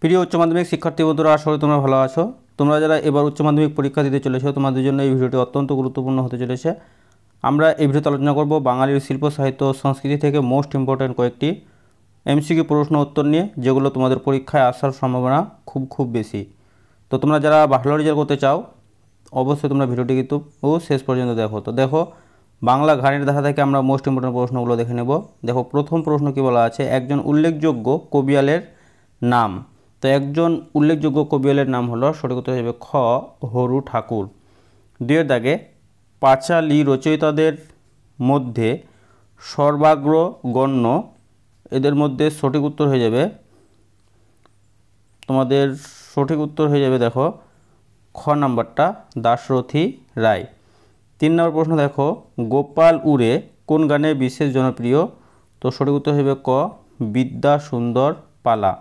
প্রিয় উচ্চ মাধ্যমিক শিক্ষার্থী বন্ধুরা আসলে তোমরা ভালো আছো তোমরা যারা এবার উচ্চ মাধ্যমিক পরীক্ষা দিতে চলেছো তোমাদের জন্য এই ভিডিওটি অত্যন্ত গুরুত্বপূর্ণ হতে চলেছে আমরা এই ভিডিওতে আলোচনা করব বাঙালির শিল্প সাহিত্য সংস্কৃতি থেকে মোস্ট ইম্পর্ট্যান্ট কয়েকটি এমসিকিউ প্রশ্ন উত্তর নিয়ে যেগুলো তোমাদের পরীক্ষায় আসার সম্ভাবনা খুব খুব বেশি তো তোমরা যারা ভালো রেজাল্ট করতে চাও অবশ্যই তোমরা ভিডিওটি কিন্তু ও শেষ পর্যন্ত দেখো তো দেখো বাংলা ঘাড়ের ধারা থেকে আমরা মোস্ট ইম্পর্ট্যান্ট প্রশ্নগুলো দেখে নেব দেখো প্রথম প্রশ্ন কি বলা আছে একজন উল্লেখযোগ্য কবিয়ালের নাম তো একজন উল্লেখযোগ্য কবিয়লের নাম হলো সঠিক উত্তর হিসেবে খ হরু ঠাকুর দুয়ের দাগে পাঁচালি রচয়িতাদের মধ্যে সর্বাগ্র গণ্য এদের মধ্যে সঠিক উত্তর হয়ে যাবে তোমাদের সঠিক উত্তর হয়ে যাবে দেখো খ নাম্বারটা দাশরথী রায় তিন নম্বর প্রশ্ন দেখো গোপাল উড়ে কোন গানে বিশেষ জনপ্রিয় তো সঠিক উত্তর হবে ক বিদ্যা সুন্দর পালা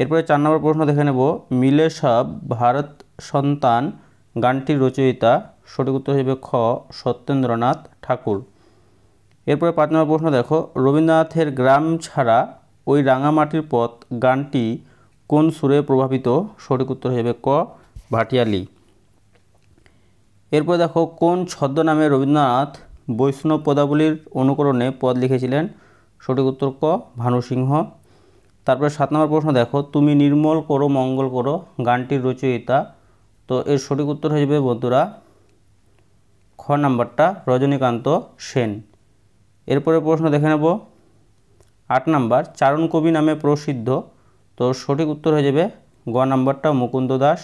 এরপরে চার নম্বর প্রশ্ন দেখে নেব মিলে সাব ভারত সন্তান গানটির রচয়িতা সঠিক উত্তর হিসেবে খ সত্যেন্দ্রনাথ ঠাকুর এরপরে পাঁচ নম্বর প্রশ্ন দেখো রবীন্দ্রনাথের গ্রাম ছাড়া ওই রাঙামাটির পথ গানটি কোন সুরে প্রভাবিত সঠিক উত্তর হিসেবে ক ভাটিয়ালি এরপরে দেখো কোন ছদ্মনামে রবীন্দ্রনাথ বৈষ্ণব পদাবলীর অনুকরণে পদ লিখেছিলেন সঠিক উত্তর ক ভানুসিংহ তারপরে সাত নম্বর প্রশ্ন দেখো তুমি নির্মল করো মঙ্গল করো গানটির রচয়িতা তো এর সঠিক উত্তর হয়ে যাবে বন্ধুরা খ নাম্বারটা রজনীকান্ত সেন এরপরে প্রশ্ন দেখে নেব আট নাম্বার চারণ কবি নামে প্রসিদ্ধ তো সঠিক উত্তর হয়ে যাবে গ নাম্বারটা মুকুন্দ দাস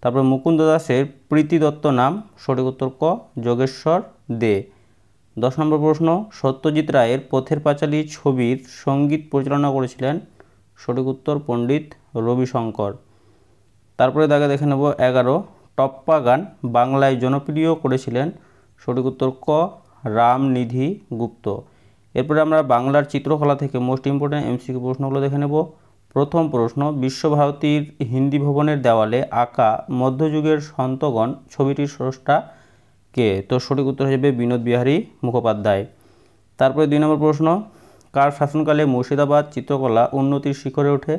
তারপরে মুকুন্দ দাসের প্রীতি দত্ত নাম সঠিক উত্তর ক যোগেশ্বর দে দশ নম্বর প্রশ্ন সত্যজিৎ রায়ের পথের পাঁচালী ছবির সঙ্গীত পরিচালনা করেছিলেন সঠিক উত্তর পণ্ডিত রবিশঙ্কর তারপরে তাকে দেখে নেব এগারো টপ্পা গান বাংলায় জনপ্রিয় করেছিলেন সঠিক উত্তর ক রামনিধি গুপ্ত এরপরে আমরা বাংলার চিত্রকলা থেকে মোস্ট ইম্পর্ট্যান্ট এমসিকে প্রশ্নগুলো দেখে নেব প্রথম প্রশ্ন বিশ্বভারতীর হিন্দি ভবনের দেওয়ালে আঁকা মধ্যযুগের সন্তগণ ছবিটির স্রষ্টা কে তো সঠিক উত্তর হিসেবে বিনোদ বিহারী মুখোপাধ্যায় তারপরে দুই নম্বর প্রশ্ন কার শাসনকালে মুর্শিদাবাদ চিত্রকলা উন্নতির শিখরে ওঠে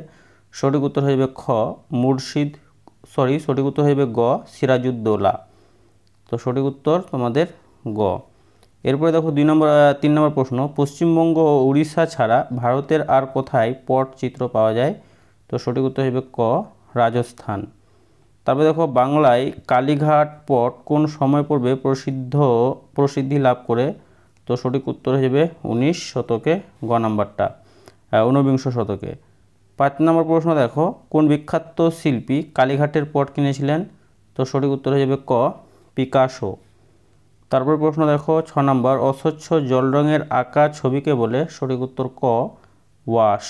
সঠিক উত্তর হইবে যাবে খ মুর্শিদ সরি সঠিক উত্তর হইবে গ সিরাজুদ্দৌলা তো সঠিক উত্তর তোমাদের গ এরপরে দেখো দুই নম্বর তিন নম্বর প্রশ্ন পশ্চিমবঙ্গ ও উড়িষ্যা ছাড়া ভারতের আর কোথায় পট চিত্র পাওয়া যায় তো সঠিক উত্তর হইবে ক রাজস্থান তারপরে দেখো বাংলায় কালীঘাট পট কোন সময় পূর্বে প্রসিদ্ধ প্রসিদ্ধি লাভ করে তো সঠিক উত্তর হিসেবে উনিশ শতকে গ নাম্বারটা ঊনবিংশ শতকে পাঁচ নম্বর প্রশ্ন দেখো কোন বিখ্যাত শিল্পী কালীঘাটের পট কিনেছিলেন তো সঠিক উত্তর হয়ে যাবে ক পিকাসো তারপর প্রশ্ন দেখো ছ নম্বর অস্বচ্ছ জল রঙের আঁকা ছবিকে বলে সঠিক উত্তর ক ওয়াশ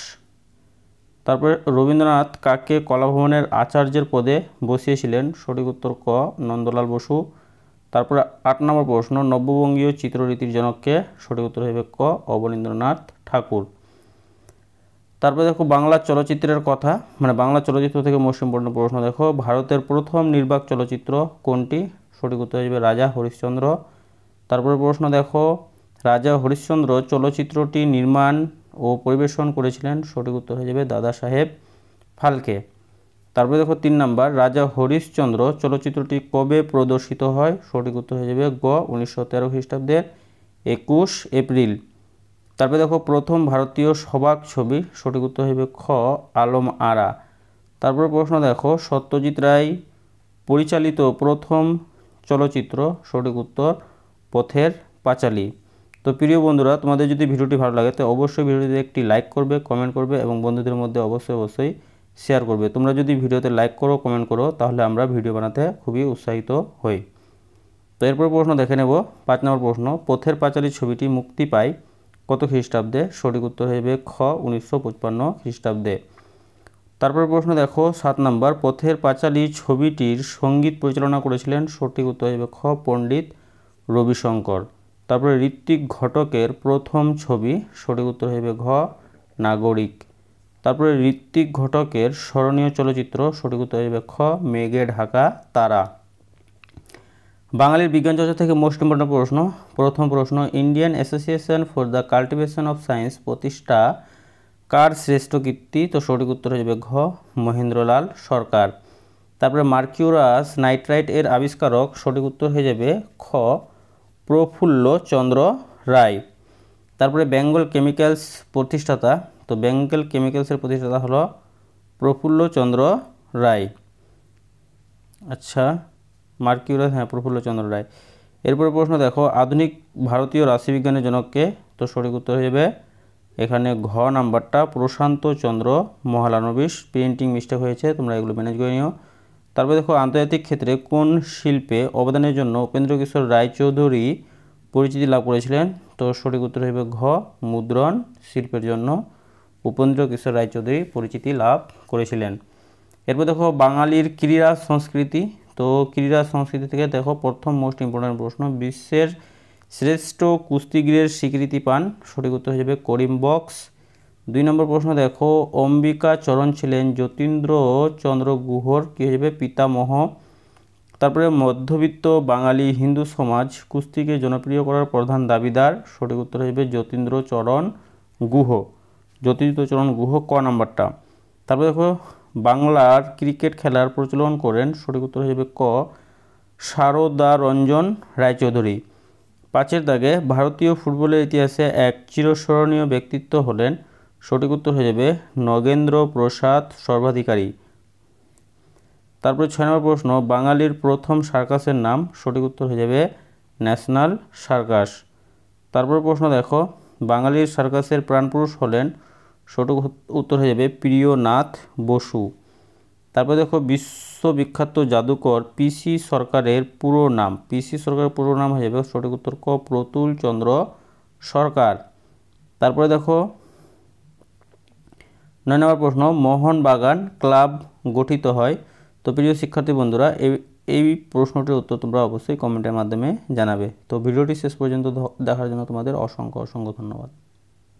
তারপরে রবীন্দ্রনাথ কাকে কলাভবনের আচার্যের পদে বসিয়েছিলেন সঠিক উত্তর ক নন্দলাল বসু তারপরে আট নম্বর প্রশ্ন নব্যবঙ্গীয় চিত্ররীতির জনককে সঠিক উত্তর হবে ক অবনীন্দ্রনাথ ঠাকুর তারপরে দেখো বাংলা চলচ্চিত্রের কথা মানে বাংলা চলচ্চিত্র থেকে মৌসুমপূর্ণ প্রশ্ন দেখো ভারতের প্রথম নির্বাক চলচ্চিত্র কোনটি সঠিক উত্তর হিসেবে রাজা হরিশ্চন্দ্র তারপরে প্রশ্ন দেখো রাজা হরিশ্চন্দ্র চলচ্চিত্রটি নির্মাণ ও পরিবেশন করেছিলেন সঠিক উত্তর হয়ে যাবে দাদা সাহেব ফালকে তারপরে দেখো তিন নাম্বার রাজা হরিশচন্দ্র চলচ্চিত্রটি কবে প্রদর্শিত হয় সঠিক উত্তর হয়ে যাবে গ উনিশশো তেরো খ্রিস্টাব্দের একুশ এপ্রিল তারপরে দেখো প্রথম ভারতীয় সবাক ছবি সঠিক উত্তর হয়ে খ আলম আরা তারপর প্রশ্ন দেখো সত্যজিৎ রায় পরিচালিত প্রথম চলচ্চিত্র সঠিক উত্তর পথের পাঁচালী তো প্রিয় বন্ধুরা তোমাদের যদি ভিডিওটি ভালো লাগে তো অবশ্যই ভিডিওটিতে একটি লাইক করবে কমেন্ট করবে এবং বন্ধুদের মধ্যে অবশ্যই অবশ্যই শেয়ার করবে তোমরা যদি ভিডিওতে লাইক করো কমেন্ট করো তাহলে আমরা ভিডিও বানাতে খুবই উৎসাহিত হই তো এরপর প্রশ্ন দেখে নেব পাঁচ নম্বর প্রশ্ন পথের পাঁচালী ছবিটি মুক্তি পায় কত খ্রিস্টাব্দে সঠিক উত্তর হবে খ উনিশশো পঁচপান্ন খ্রিস্টাব্দে তারপর প্রশ্ন দেখো সাত নম্বর পথের পাঁচালী ছবিটির সঙ্গীত পরিচালনা করেছিলেন সঠিক উত্তর হবে খ পণ্ডিত রবিশঙ্কর তারপরে ঋত্বিক ঘটকের প্রথম ছবি সঠিক উত্তর হবে ঘ নাগরিক তারপরে ঋত্বিক ঘটকের স্মরণীয় চলচ্চিত্র সঠিক উত্তরবেক্ষ মেঘে ঢাকা তারা বাঙালির বিজ্ঞান চর্চা থেকে মোস্ট ইম্পর্টেন্ট প্রশ্ন প্রথম প্রশ্ন Indian Association for the Cultivation of Science প্রতিষ্ঠা কার শ্রেষ্ঠ কীর্তি তো সঠিক উত্তর হিসেবে ঘ মহেন্দ্রলাল সরকার তারপরে মার্কিউরাস নাইট্রাইট এর আবিষ্কারক সঠিক উত্তর হয়ে যাবে খ প্রফুল্ল চন্দ্র রায় তারপরে বেঙ্গল কেমিক্যালস প্রতিষ্ঠাতা তো বেঙ্গল কেমিক্যালসের প্রতিষ্ঠাতা হলো প্রফুল্লচন্দ্র রায় আচ্ছা মার্কিউরাস হ্যাঁ প্রফুল্লচন্দ্র রায় এরপর প্রশ্ন দেখো আধুনিক ভারতীয় রাশিবিজ্ঞানের জনককে তো সঠিক উত্তর হয়ে যাবে এখানে ঘ নাম্বারটা প্রশান্ত চন্দ্র মহালানবিশ প্রিন্টিং মিস্টেক হয়েছে তোমরা এগুলো ম্যানেজ করে নিও তারপরে দেখো আন্তর্জাতিক ক্ষেত্রে কোন শিল্পে অবদানের জন্য উপেন্দ্র কিশোর রায়চৌধুরী পরিচিতি লাভ করেছিলেন তো সঠিক উত্তর হবে ঘ মুদ্রণ শিল্পের জন্য উপেন্দ্র কিশোর রায়চৌধুরী পরিচিতি লাভ করেছিলেন এরপর দেখো বাঙালির ক্রীড়া সংস্কৃতি তো ক্রীড়া সংস্কৃতি থেকে দেখো প্রথম মোস্ট ইম্পর্ট্যান্ট প্রশ্ন বিশ্বের শ্রেষ্ঠ কুস্তিগিরের স্বীকৃতি পান সঠিক উত্তর হয়ে যাবে করিম বক্স দুই নম্বর প্রশ্ন দেখো অম্বিকা চরণ ছিলেন যতীন্দ্র চন্দ্র গুহর কী হয়ে যাবে পিতামহ তারপরে মধ্যবিত্ত বাঙালি হিন্দু সমাজ কুস্তিকে জনপ্রিয় করার প্রধান দাবিদার সঠিক উত্তর হয়ে যাবে যতীন্দ্র চরণ গুহ জ্যোতিষচরণ গুহ ক নাম্বারটা তারপরে দেখো বাংলার ক্রিকেট খেলার প্রচলন করেন সঠিক উত্তর হিসেবে ক সারদা রঞ্জন রায়চৌধুরী পাঁচের দাগে ভারতীয় ফুটবলের ইতিহাসে এক চিরস্মরণীয় ব্যক্তিত্ব হলেন সঠিক উত্তর হয়ে যাবে নগেন্দ্র প্রসাদ সর্বাধিকারী তারপরে ছয় নম্বর প্রশ্ন বাঙালির প্রথম সার্কাসের নাম সঠিক উত্তর হয়ে যাবে ন্যাশনাল সার্কাস তারপর প্রশ্ন দেখো বাঙালির সার্কাসের প্রাণপুরুষ হলেন সঠিক উত্তর হয়ে যাবে প্রিয়নাথ বসু তারপরে দেখো বিশ্ববিখ্যাত জাদুকর পিসি সরকারের পুরো নাম পিসি সরকারের পুরো নাম হয়ে যাবে সঠিক উত্তর ক প্রতুল চন্দ্র সরকার তারপরে দেখো নয় নম্বর প্রশ্ন মোহনবাগান ক্লাব গঠিত হয় তো প্রিয় শিক্ষার্থী বন্ধুরা এই প্রশ্নটির উত্তর তোমরা অবশ্যই কমেন্টের মাধ্যমে জানাবে তো ভিডিওটি শেষ পর্যন্ত দেখার জন্য তোমাদের অসংখ্য অসংখ্য ধন্যবাদ